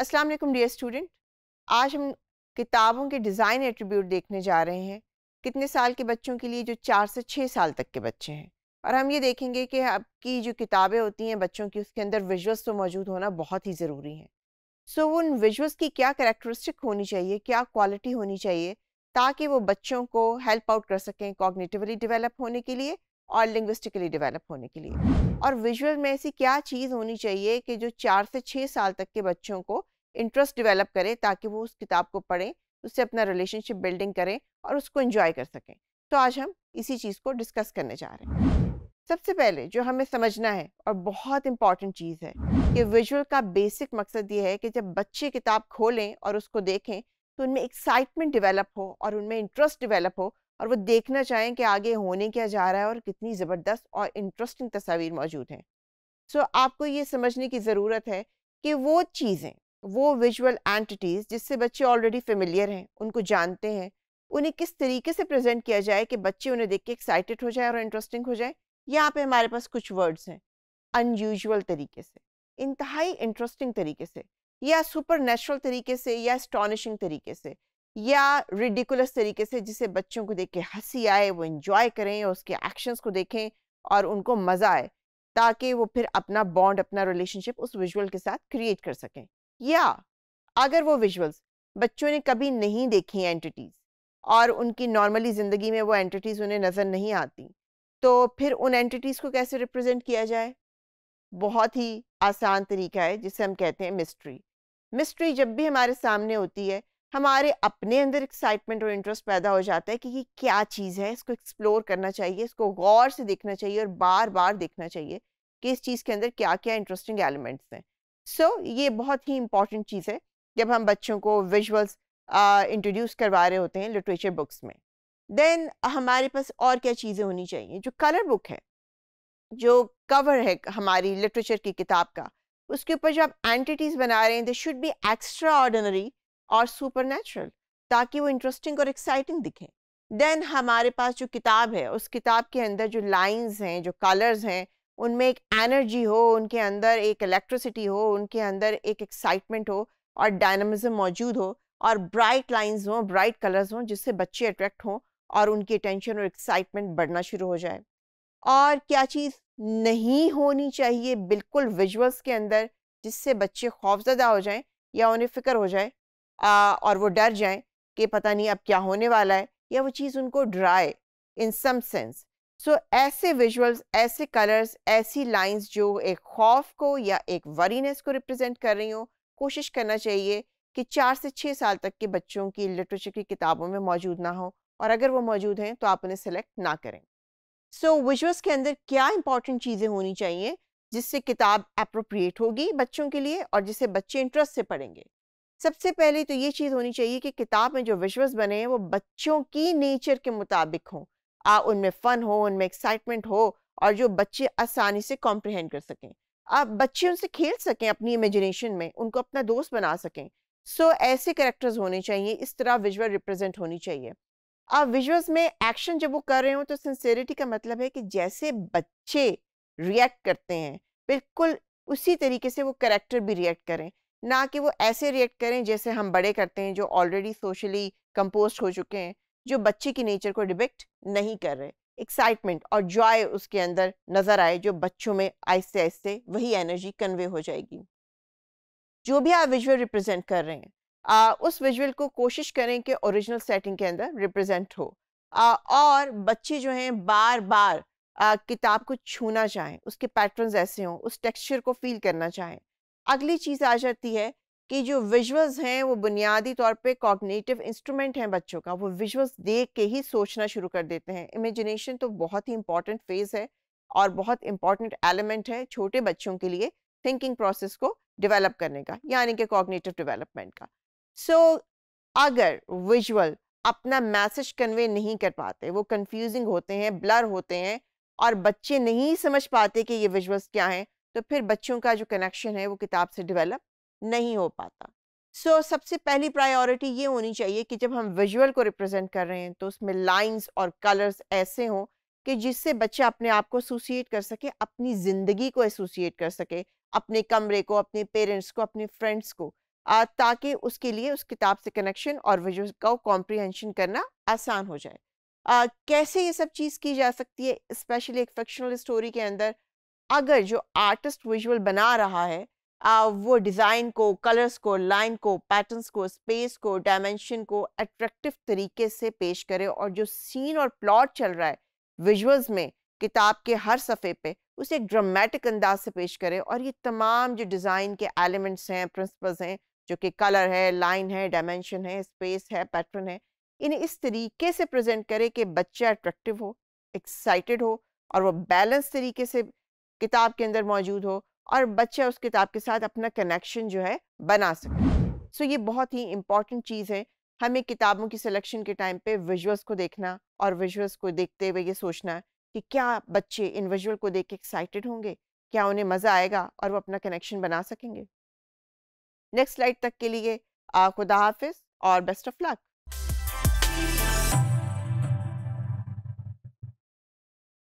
अस्सलाम वालेकुम dear student आज हम किताबों के डिज़ाइन एट्रीब्यूट देखने जा रहे हैं कितने साल के बच्चों के लिए जो चार से छः साल तक के बच्चे हैं और हम ये देखेंगे कि अब की जो किताबें होती हैं बच्चों की उसके अंदर विजुअल्स तो मौजूद होना बहुत ही ज़रूरी है सो so, उन विजुअल्स की क्या करेक्टरिस्टिक होनी चाहिए क्या क्वालिटी होनी चाहिए ताकि वो बच्चों को हेल्प आउट कर सकें कॉग्निटिवली डेवलप होने के लिए और लिंग्विस्टिकली डेवलप होने के लिए और विजुअल में ऐसी क्या चीज़ होनी चाहिए कि जो चार से छः साल तक के बच्चों को इंटरेस्ट डेवलप करें ताकि वो उस किताब को पढ़ें उससे अपना रिलेशनशिप बिल्डिंग करें और उसको इन्जॉय कर सकें तो आज हम इसी चीज़ को डिस्कस करने जा रहे हैं सबसे पहले जो हमें समझना है और बहुत इंपॉर्टेंट चीज़ है कि विजुअल का बेसिक मकसद ये है कि जब बच्चे किताब खोलें और उसको देखें तो उनमें एक्साइटमेंट डेवलप हो और उनमें इंटरेस्ट डेवलप हो और वो देखना चाहें कि आगे होने क्या जा रहा है और कितनी ज़बरदस्त और इंटरेस्टिंग तस्वीर मौजूद हैं सो so, आपको ये समझने की ज़रूरत है कि वो चीज़ें वो विजुअल एंटिटीज़ जिससे बच्चे ऑलरेडी फेमिलियर हैं उनको जानते हैं उन्हें किस तरीके से प्रेजेंट किया जाए कि बच्चे उन्हें देख के एक्साइटेड हो जाए और इंटरेस्टिंग हो जाए यहाँ पे हमारे पास कुछ वर्ड्स हैं अनयूजल तरीके से इंतहाई इंटरेस्टिंग तरीके से या सुपर नेचुरल तरीके से या स्टॉनिशिंग तरीके से या रिडिकुलस तरीके से जिसे बच्चों को देख के हंसी आए वो इन्जॉय करें और उसके एक्शंस को देखें और उनको मज़ा आए ताकि वो फिर अपना बॉन्ड अपना रिलेशनशिप उस विजुअल के साथ क्रिएट कर सकें या अगर वो विजुअल्स बच्चों ने कभी नहीं देखी हैं एंटिटीज़ और उनकी नॉर्मली ज़िंदगी में वो एंटिटीज़ उन्हें नज़र नहीं आती तो फिर उन एंटिटीज़ को कैसे रिप्रेजेंट किया जाए बहुत ही आसान तरीका है जिसे हम कहते हैं मिस्ट्री मिस्ट्री जब भी हमारे सामने होती है हमारे अपने अंदर एक्साइटमेंट और इंटरेस्ट पैदा हो जाता है कि ये क्या चीज़ है इसको एक्सप्लोर करना चाहिए इसको गौर से देखना चाहिए और बार बार देखना चाहिए कि इस चीज़ के अंदर क्या क्या इंटरेस्टिंग एलिमेंट्स हैं सो so, ये बहुत ही इम्पॉर्टेंट चीज़ है जब हम बच्चों को विजुअल्स इंट्रोड्यूस करवा रहे होते हैं लिटरेचर बुक्स में देन हमारे पास और क्या चीज़ें होनी चाहिए जो कलर बुक है जो कवर है हमारी लिटरेचर की किताब का उसके ऊपर जो आप एंटिटीज़ बना रहे हैं they should be extraordinary और सुपर नेचुरल ताकि वो इंटरेस्टिंग और एक्साइटिंग दिखे देन हमारे पास जो किताब है उस किताब के अंदर जो लाइंस हैं जो कलर्स हैं उनमें एक एनर्जी हो उनके अंदर एक इलेक्ट्रिसिटी हो उनके अंदर एक एक्साइटमेंट हो और डायनामिज्म मौजूद हो और ब्राइट लाइंस हों ब्राइट कलर्स हों जिससे बच्चे अट्रैक्ट हों और उनकी टेंशन और एक्साइटमेंट बढ़ना शुरू हो जाए और क्या चीज़ नहीं होनी चाहिए बिल्कुल विजुअल्स के अंदर जिससे बच्चे खौफजदा हो जाएं या उन्हें फ़िक्र हो जाए आ, और वो डर जाएं कि पता नहीं अब क्या होने वाला है या वो चीज़ उनको डराए in some sense so so, ऐसे विजुअल्स ऐसे कलर्स ऐसी लाइंस जो एक खौफ को या एक वरीनेस को रिप्रेजेंट कर रही हो कोशिश करना चाहिए कि चार से छः साल तक के बच्चों की लिटरेचर की किताबों में मौजूद ना हो और अगर वो मौजूद हैं तो आप उन्हें सेलेक्ट ना करें सो so, विजुअल्स के अंदर क्या इंपॉर्टेंट चीज़ें होनी चाहिए जिससे किताब अप्रोप्रिएट होगी बच्चों के लिए और जिसे बच्चे इंटरेस्ट से पढ़ेंगे सबसे पहले तो ये चीज़ होनी चाहिए कि किताब में जो विजुअल्स बने हैं वो बच्चों की नेचर के मुताबिक हों आ, उनमें फ़न हो उनमें एक्साइटमेंट हो और जो बच्चे आसानी से कॉम्प्रहेंड कर सकें आप बच्चे उनसे खेल सकें अपनी इमेजिनेशन में उनको अपना दोस्त बना सकें सो so, ऐसे करेक्टर्स होने चाहिए इस तरह विजुअल रिप्रेजेंट होनी चाहिए आप विजुअल्स में एक्शन जब वो कर रहे हो तो सिंसेरिटी का मतलब है कि जैसे बच्चे रिएक्ट करते हैं बिल्कुल उसी तरीके से वो करेक्टर भी रिएक्ट करें ना कि वो ऐसे रिएक्ट करें जैसे हम बड़े करते हैं जो ऑलरेडी सोशली कंपोज हो चुके हैं जो बच्चे की नेचर को डिपेक्ट नहीं कर रहे एक्साइटमेंट और जॉय उसके अंदर नजर आए जो बच्चों में आहिस्ते आहिस्ते वही एनर्जी कन्वे हो जाएगी जो भी आप विजुअल रिप्रेजेंट कर रहे हैं आ, उस विजुअल को कोशिश करें कि ओरिजिनल सेटिंग के अंदर रिप्रेजेंट हो आ, और बच्चे जो हैं बार बार आ, किताब को छूना चाहें उसके पैटर्न्स ऐसे हों उस टेक्सचर को फील करना चाहें अगली चीज़ आ जाती है कि जो विजुअल्स हैं वो बुनियादी तौर पे कॉग्नेटिव इंस्ट्रूमेंट हैं बच्चों का वो विजुअल्स देख के ही सोचना शुरू कर देते हैं इमेजिनेशन तो बहुत ही इंपॉर्टेंट फेज़ है और बहुत इंपॉर्टेंट एलिमेंट है छोटे बच्चों के लिए थिंकिंग प्रोसेस को डेवलप करने का यानी कि कॉग्निटिव डेवलपमेंट का सो so, अगर विजुअल अपना मैसेज कन्वे नहीं कर पाते वो कन्फ्यूजिंग होते हैं ब्लर होते हैं और बच्चे नहीं समझ पाते कि ये विजुअल्स क्या हैं तो फिर बच्चों का जो कनेक्शन है वो किताब से डिवेलप नहीं हो पाता सो so, सबसे पहली प्रायोरिटी ये होनी चाहिए कि जब हम विजुअल को रिप्रेजेंट कर रहे हैं तो उसमें लाइंस और कलर्स ऐसे हों कि जिससे बच्चा अपने आप को एसोसिएट कर सके अपनी ज़िंदगी को एसोसिएट कर सके अपने कमरे को अपने पेरेंट्स को अपने फ्रेंड्स को ताकि उसके लिए उस किताब से कनेक्शन और विजुअल का कॉम्प्रीहेंशन करना आसान हो जाए आ, कैसे ये सब चीज़ की जा सकती है स्पेशली एक फिक्शनल स्टोरी के अंदर अगर जो आर्टिस्ट विजुअल बना रहा है वो डिज़ाइन को कलर्स को लाइन को पैटर्न्स को स्पेस को डायमेंशन को अट्रैक्टिव तरीके से पेश करे और जो सीन और प्लॉट चल रहा है विजुअल्स में किताब के हर सफ़े पे उसे एक ड्रामेटिक अंदाज से पेश करे और ये तमाम जो डिज़ाइन के एलिमेंट्स हैं प्रिंसिपल्स हैं जो कि कलर है लाइन है डायमेंशन है स्पेस है पैटर्न है इन्हें इस तरीके से प्रजेंट करे कि बच्चा अट्रैक्टिव हो एक्साइटेड हो और वह बैलेंस तरीके से किताब के अंदर मौजूद हो और बच्चा उस किताब के साथ अपना कनेक्शन जो है बना सके सो so, ये बहुत ही इम्पॉर्टेंट चीज़ है हमें किताबों की सिलेक्शन के टाइम पे विजुअल्स को देखना और विजुअल्स को देखते हुए ये सोचना कि क्या बच्चे इन विजुअल को देख के एक्साइटेड होंगे क्या उन्हें मज़ा आएगा और वो अपना कनेक्शन बना सकेंगे नेक्स्ट स्लाइड तक के लिए खुदा हाफिज़ और बेस्ट ऑफ लक